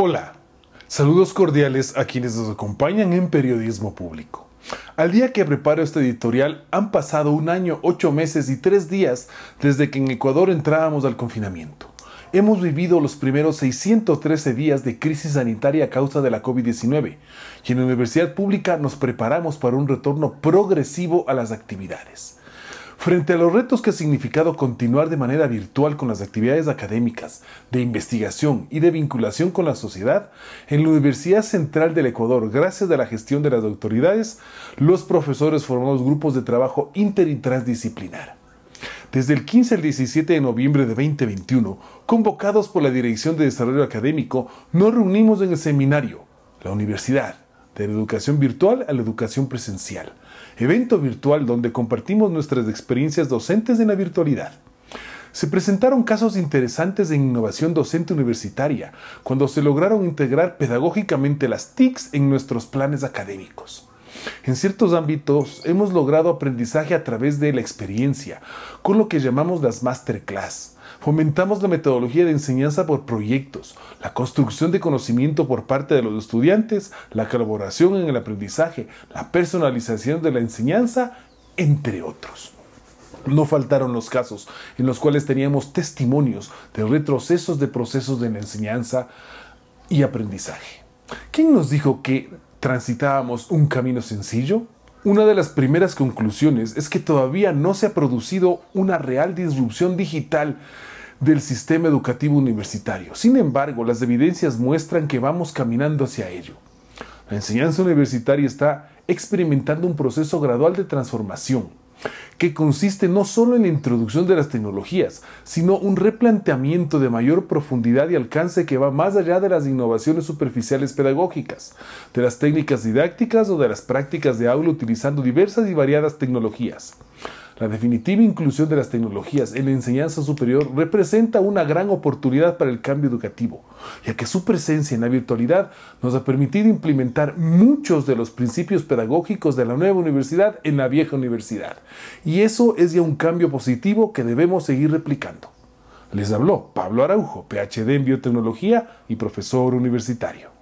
Hola, saludos cordiales a quienes nos acompañan en Periodismo Público. Al día que preparo este editorial han pasado un año, ocho meses y tres días desde que en Ecuador entrábamos al confinamiento. Hemos vivido los primeros 613 días de crisis sanitaria a causa de la COVID-19 y en la Universidad Pública nos preparamos para un retorno progresivo a las actividades. Frente a los retos que ha significado continuar de manera virtual con las actividades académicas, de investigación y de vinculación con la sociedad, en la Universidad Central del Ecuador, gracias a la gestión de las autoridades, los profesores formamos grupos de trabajo inter y transdisciplinar. Desde el 15 al 17 de noviembre de 2021, convocados por la Dirección de Desarrollo Académico, nos reunimos en el seminario La Universidad, de la educación virtual a la educación presencial. Evento virtual donde compartimos nuestras experiencias docentes en la virtualidad. Se presentaron casos interesantes de innovación docente universitaria, cuando se lograron integrar pedagógicamente las TICs en nuestros planes académicos. En ciertos ámbitos hemos logrado aprendizaje a través de la experiencia, con lo que llamamos las masterclass. Fomentamos la metodología de enseñanza por proyectos, la construcción de conocimiento por parte de los estudiantes, la colaboración en el aprendizaje, la personalización de la enseñanza, entre otros. No faltaron los casos en los cuales teníamos testimonios de retrocesos de procesos de la enseñanza y aprendizaje. ¿Quién nos dijo que ¿Transitábamos un camino sencillo? Una de las primeras conclusiones es que todavía no se ha producido una real disrupción digital del sistema educativo universitario. Sin embargo, las evidencias muestran que vamos caminando hacia ello. La enseñanza universitaria está experimentando un proceso gradual de transformación que consiste no solo en la introducción de las tecnologías, sino un replanteamiento de mayor profundidad y alcance que va más allá de las innovaciones superficiales pedagógicas, de las técnicas didácticas o de las prácticas de aula utilizando diversas y variadas tecnologías. La definitiva inclusión de las tecnologías en la enseñanza superior representa una gran oportunidad para el cambio educativo, ya que su presencia en la virtualidad nos ha permitido implementar muchos de los principios pedagógicos de la nueva universidad en la vieja universidad. Y eso es ya un cambio positivo que debemos seguir replicando. Les habló Pablo Araujo, PhD en biotecnología y profesor universitario.